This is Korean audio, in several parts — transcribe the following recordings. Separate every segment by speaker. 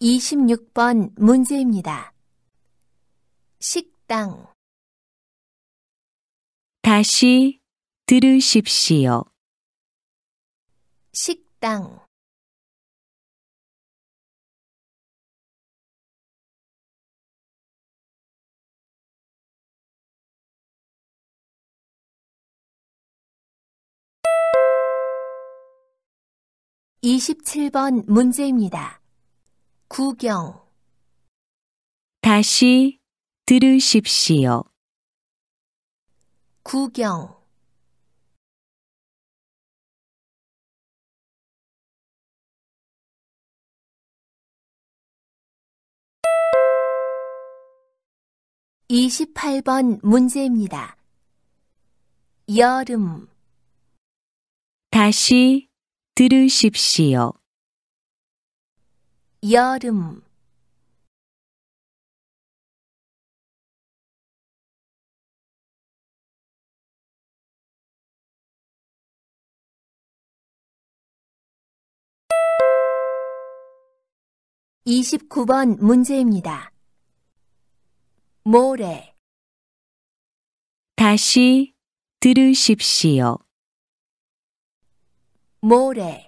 Speaker 1: 26번 문제입니다. 식당 다시 들으십시오. 식당 2 7번 문제입니다. 구경 다시 들으십시오. 구경 이십번 문제입니다. 여름 다시 들으십시오. 여름 이십번 문제입니다. 모래 다시 들으십시오. 모래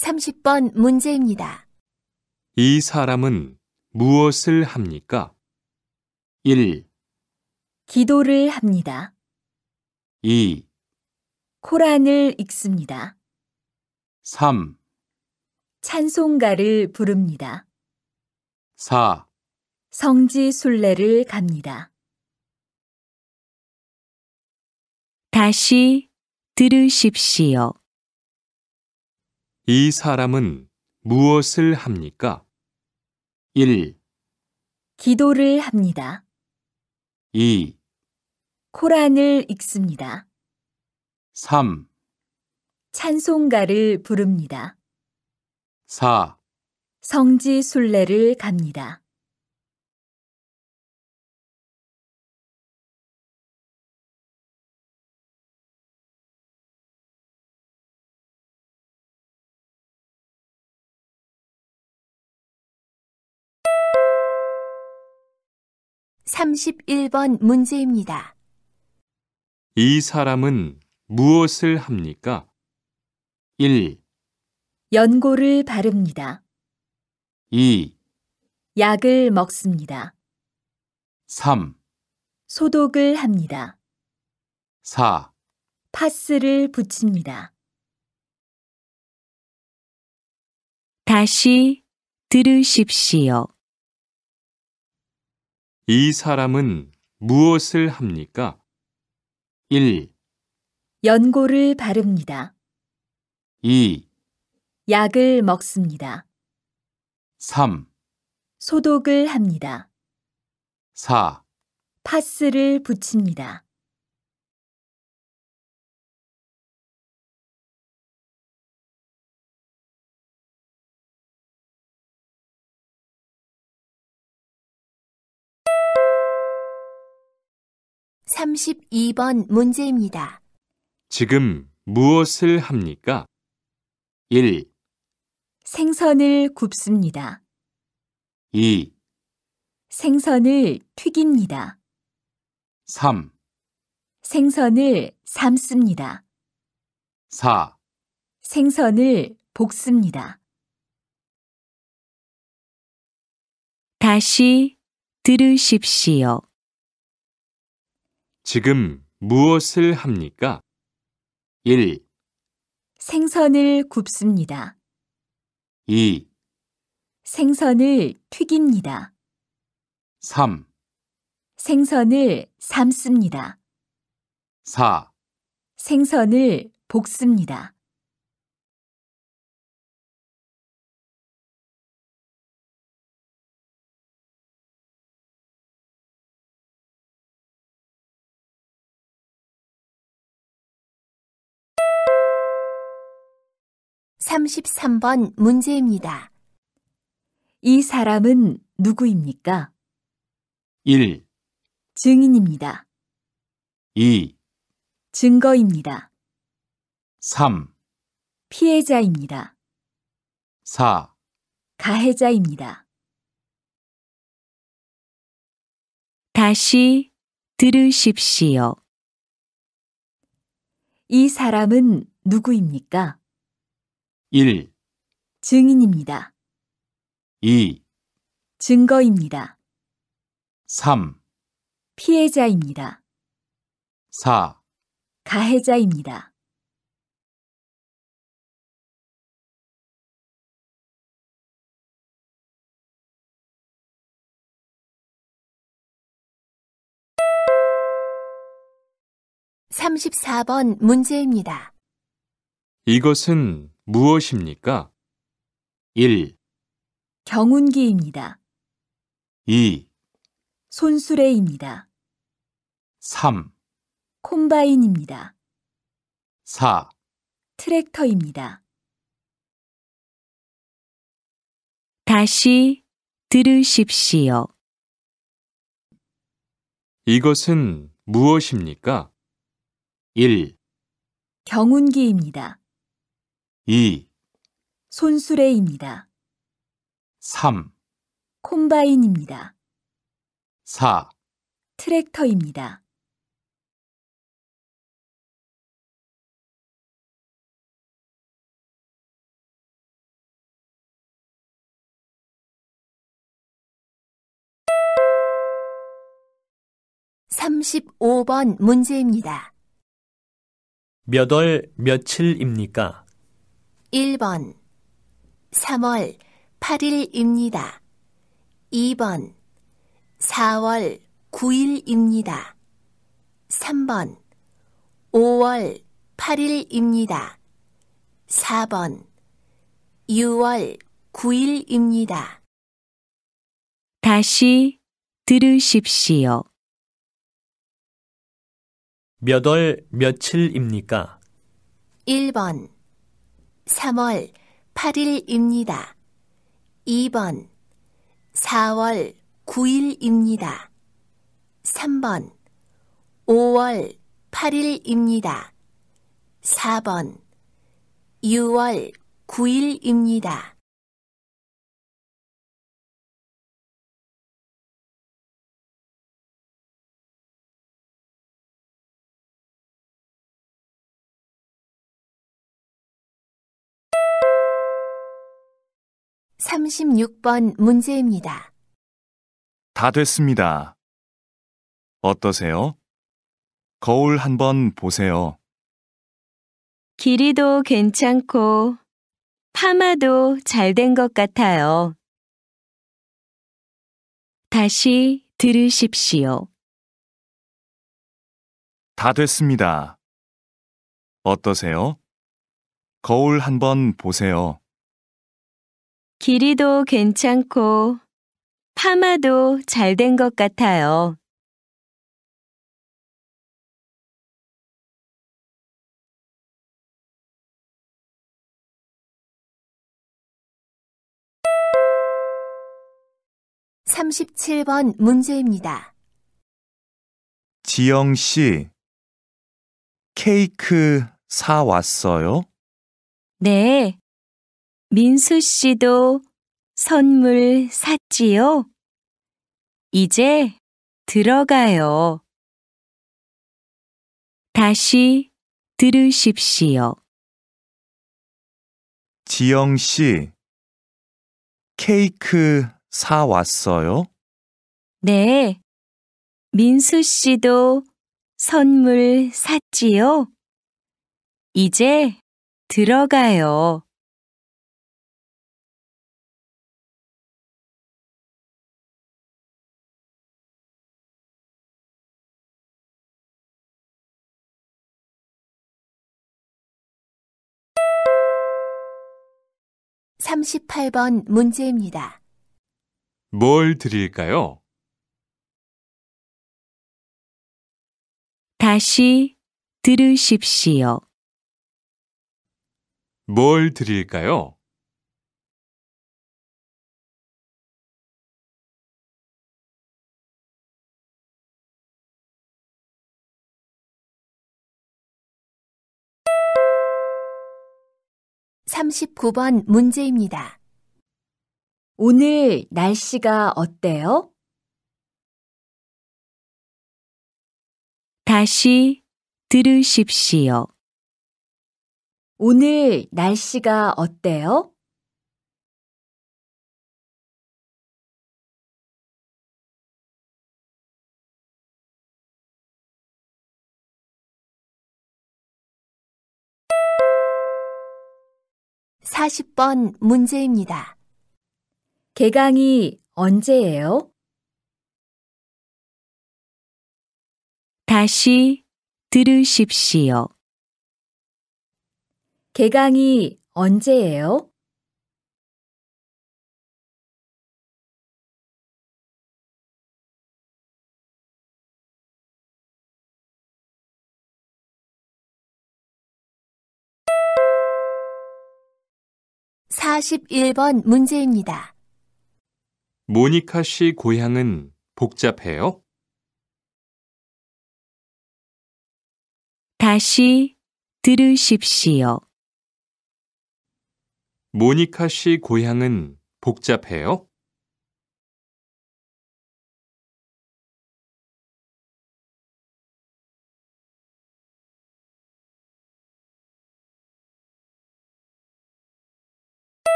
Speaker 1: 30번 문제입니다.
Speaker 2: 이 사람은 무엇을 합니까? 1,
Speaker 3: 기도를 합니다. 2, 코란을 읽습니다. 3, 찬송가를 부릅니다.
Speaker 4: 4,
Speaker 1: 성지 순례를 갑니다. 다시 들으십시오.
Speaker 2: 이 사람은 무엇을 합니까?
Speaker 4: 1.
Speaker 3: 기도를 합니다. 2. 코란을 읽습니다.
Speaker 4: 3.
Speaker 1: 찬송가를 부릅니다. 4. 성지 순례를 갑니다. 31번
Speaker 3: 문제입니다.
Speaker 2: 이 사람은 무엇을 합니까?
Speaker 4: 1,
Speaker 3: 연고를 바릅니다. 2, 약을 먹습니다.
Speaker 4: 3,
Speaker 1: 소독을 합니다. 4, 파스를 붙입니다. 다시 들으십시오.
Speaker 2: 이 사람은 무엇을 합니까? 1,
Speaker 3: 연고를 바릅니다. 2, 약을 먹습니다.
Speaker 4: 3,
Speaker 1: 소독을 합니다. 4 파스를 붙입니다. 32번 문제입니다.
Speaker 2: 지금 무엇을 합니까? 1,
Speaker 3: 생선을 굽습니다. 2, 생선을 튀깁니다. 3, 생선을 삶습니다.
Speaker 4: 4,
Speaker 1: 생선을 볶습니다. 다시 들으십시오.
Speaker 2: 지금 무엇을 합니까? 1.
Speaker 3: 생선을 굽습니다. 2. 생선을 튀깁니다. 3. 생선을
Speaker 1: 삶습니다. 4. 생선을 볶습니다. 33번 문제입니다.
Speaker 3: 이 사람은 누구입니까? 1, 증인입니다. 2, 증거입니다.
Speaker 4: 3,
Speaker 1: 피해자입니다. 4, 가해자입니다. 다시 들으십시오. 이 사람은
Speaker 3: 누구입니까? 1. 증인입니다. 2. 증거입니다. 3. 피해자입니다.
Speaker 4: 4.
Speaker 1: 가해자입니다. (34번) 문제입니다.
Speaker 2: 이것은 무엇입니까? 1,
Speaker 3: 경운기입니다. 2, 손수레입니다.
Speaker 4: 3,
Speaker 1: 콤바인입니다. 4. 트랙터입니다. 다시 들으십시오.
Speaker 2: 이것은 무엇입니까? 1,
Speaker 3: 경운기입니다. 2, 손수레입니다.
Speaker 4: 3,
Speaker 1: 콤바인입니다. 4, 트랙터입니다. 3 5번 문제입니다.
Speaker 2: 몇 월 며칠입니까?
Speaker 3: 1번 3월 8일입니다. 2번 4월 9일입니다. 3번 5월 8일입니다. 4번 6월 9일입니다.
Speaker 1: 다시 들으십시오.
Speaker 2: 몇 월 며칠입니까?
Speaker 1: 1번
Speaker 3: 3월 8일입니다. 2번 4월 9일입니다. 3번 5월 8일입니다. 4번
Speaker 1: 6월 9일입니다. 36번 문제입니다. 다 됐습니다. 어떠세요?
Speaker 2: 거울 한번 보세요.
Speaker 1: 길이도 괜찮고 파마도 잘 된 것 같아요. 다시 들으십시오. 다 됐습니다. 어떠세요?
Speaker 2: 거울 한번 보세요.
Speaker 1: 길이도 괜찮고 파마도 잘 된 것 같아요. 삼십번 문제입니다.
Speaker 2: 지영 씨, 케이크 사 왔어요?
Speaker 1: 네, 민수 씨도 선물 샀지요? 이제 들어가요. 다시 들으십시오. 지영 씨, 케이크
Speaker 2: 사 왔어요?
Speaker 1: 네. 민수 씨도 선물 샀지요? 이제 들어가요. 38번 문제입니다.
Speaker 2: 뭘 드릴까요?
Speaker 1: 다시 들으십시오.
Speaker 2: 뭘 드릴까요?
Speaker 1: 39번 문제입니다. 오늘 날씨가 어때요? 다시 들으십시오. 오늘 날씨가 어때요? 40번 문제입니다. 개강이 언제예요? 다시 들으십시오. 개강이 언제예요? 41번 문제입니다.
Speaker 2: 모니카 씨 고향은 복잡해요?
Speaker 1: 다시 들으십시오.
Speaker 2: 모니카 씨 고향은 복잡해요?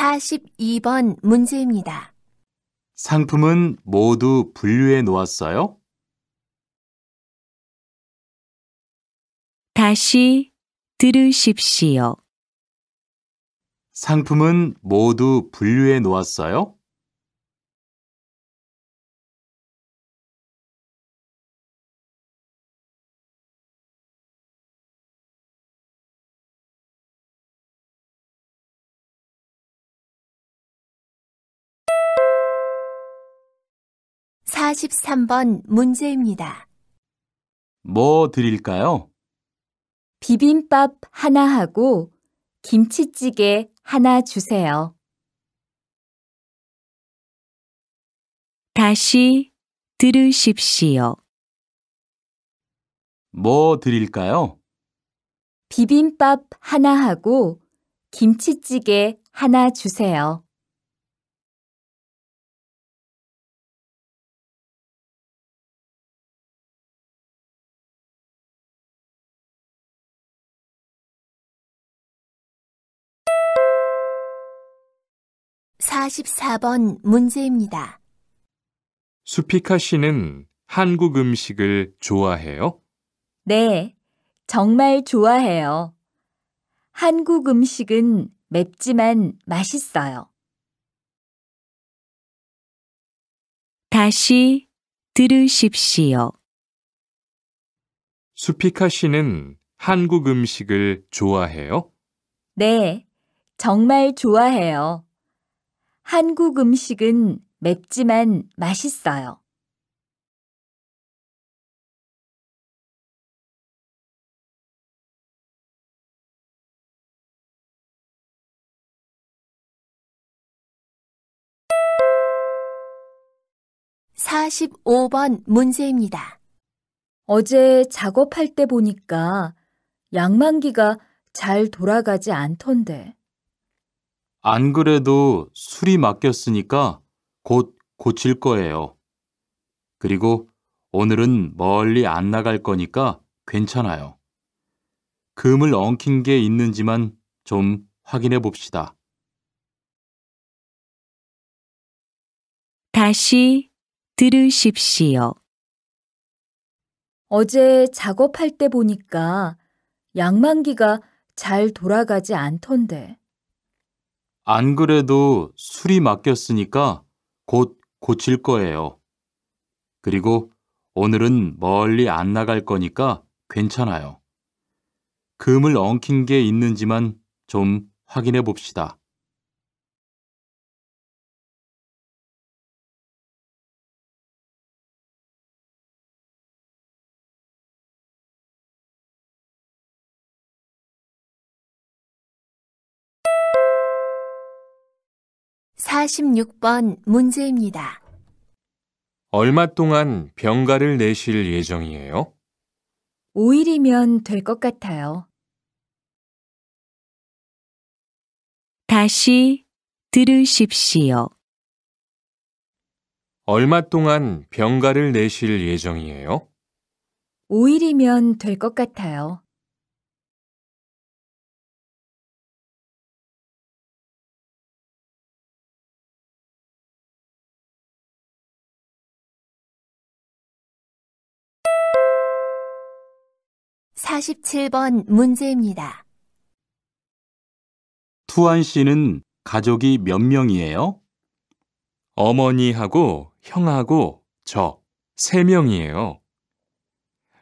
Speaker 1: 42번 문제입니다.
Speaker 2: 상품은 모두 분류해
Speaker 4: 놓았어요?
Speaker 1: 다시 들으십시오.
Speaker 4: 상품은
Speaker 2: 모두 분류해 놓았어요?
Speaker 1: 43번 문제입니다.
Speaker 2: 뭐 드릴까요?
Speaker 1: 비빔밥 하나하고 김치찌개 하나 주세요. 다시 들으십시오.
Speaker 2: 뭐 드릴까요?
Speaker 1: 비빔밥 하나하고 김치찌개 하나 주세요. 44번 문제입니다.
Speaker 2: 수피카 씨는 한국 음식을 좋아해요?
Speaker 3: 네, 정말 좋아해요. 한국 음식은 맵지만 맛있어요.
Speaker 1: 다시 들으십시오.
Speaker 2: 수피카 씨는 한국 음식을 좋아해요?
Speaker 3: 네, 정말 좋아해요.
Speaker 1: 한국 음식은 맵지만 맛있어요. 4 5번 문제입니다. 어제 작업할 때 보니까
Speaker 3: 양만기가 잘 돌아가지 않던데.
Speaker 2: 안 그래도 술이 맡겼으니까 곧 고칠 거예요. 그리고 오늘은 멀리 안 나갈 거니까 괜찮아요. 금을 엉킨 게 있는지만 좀 확인해 봅시다.
Speaker 1: 다시 들으십시오. 어제 작업할 때 보니까
Speaker 3: 양만기가 잘 돌아가지 않던데.
Speaker 2: 안 그래도 술이 맡겼으니까 곧 고칠 거예요. 그리고 오늘은 멀리 안 나갈 거니까 괜찮아요. 금을 엉킨 게 있는지만 좀 확인해 봅시다.
Speaker 1: 46번 문제입니다.
Speaker 2: 얼마 동안 병가를 내실 예정이에요?
Speaker 1: 5일이면 될 것 같아요. 다시 들으십시오.
Speaker 2: 얼마 동안 병가를 내실 예정이에요?
Speaker 1: 5일이면 될 것 같아요. 47번 문제입니다.
Speaker 2: 투안 씨는 가족이 몇 명이에요? 어머니하고 형하고 저 세 명이에요.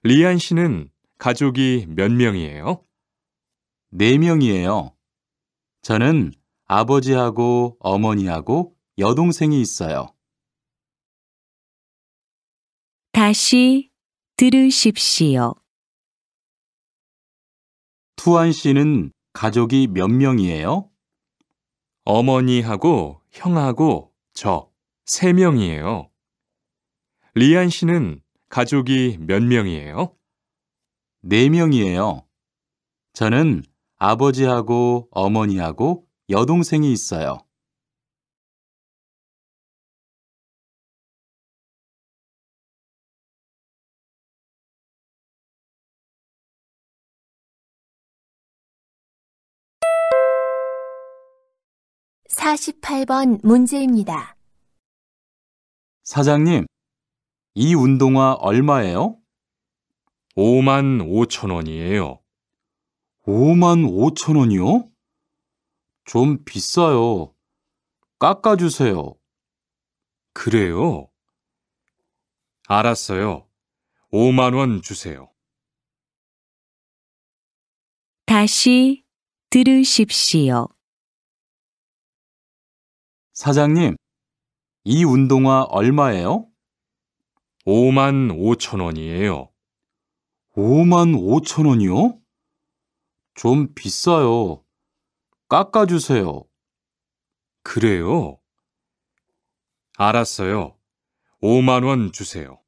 Speaker 2: 리안 씨는 가족이 몇 명이에요? 네 명이에요. 저는 아버지하고 어머니하고 여동생이 있어요.
Speaker 1: 다시 들으십시오.
Speaker 2: 투안 씨는 가족이 몇 명이에요? 어머니하고 형하고 저 세 명이에요. 리안 씨는 가족이 몇 명이에요? 네 명이에요. 저는 아버지하고 어머니하고 여동생이 있어요.
Speaker 1: 48번 문제입니다.
Speaker 2: 사장님, 이 운동화 얼마예요? 5만 5천 원이에요. 5만 5천 원이요? 좀 비싸요. 깎아주세요. 그래요? 알았어요. 5만 원 주세요.
Speaker 1: 다시 들으십시오.
Speaker 2: 사장님, 이 운동화 얼마예요? 5만 5천 원이에요. 5만 5천 원이요? 좀 비싸요. 깎아주세요. 그래요? 알았어요. 5만 원 주세요.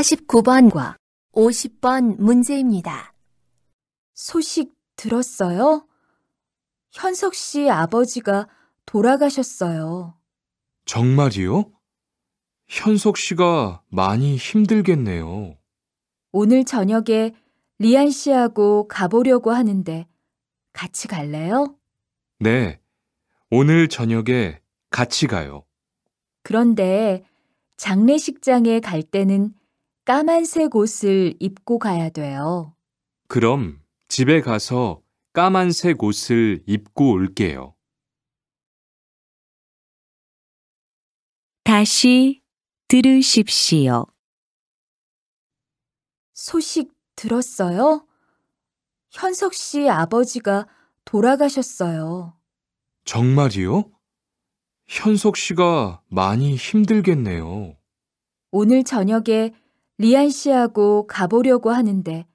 Speaker 1: 49번과 50번 문제입니다.
Speaker 3: 소식 들었어요? 현석 씨 아버지가 돌아가셨어요.
Speaker 2: 정말이요? 현석 씨가 많이 힘들겠네요.
Speaker 3: 오늘 저녁에 리안 씨하고 가보려고 하는데 같이 갈래요?
Speaker 2: 네. 오늘 저녁에 같이 가요.
Speaker 3: 그런데 장례식장에 갈 때는 까만색 옷을 입고 가야 돼요.
Speaker 2: 그럼 집에 가서 까만색 옷을 입고 올게요.
Speaker 1: 다시 들으십시오. 소식 들었어요?
Speaker 3: 현석 씨 아버지가 돌아가셨어요.
Speaker 2: 정말이요? 현석 씨가 많이 힘들겠네요.
Speaker 3: 오늘 저녁에 리안 씨하고 가보려고 하는데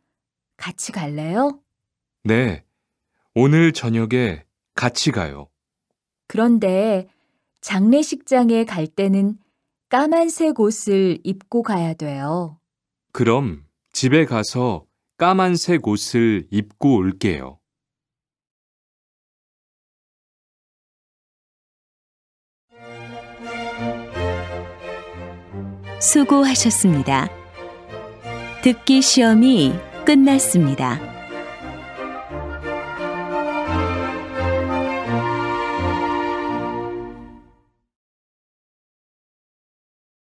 Speaker 3: 같이 갈래요?
Speaker 2: 네. 오늘 저녁에 같이 가요.
Speaker 3: 그런데 장례식장에 갈 때는 까만색 옷을 입고
Speaker 1: 가야 돼요.
Speaker 2: 그럼 집에 가서 까만색 옷을 입고 올게요.
Speaker 3: 수고하셨습니다. 듣기 시험이 끝났습니다.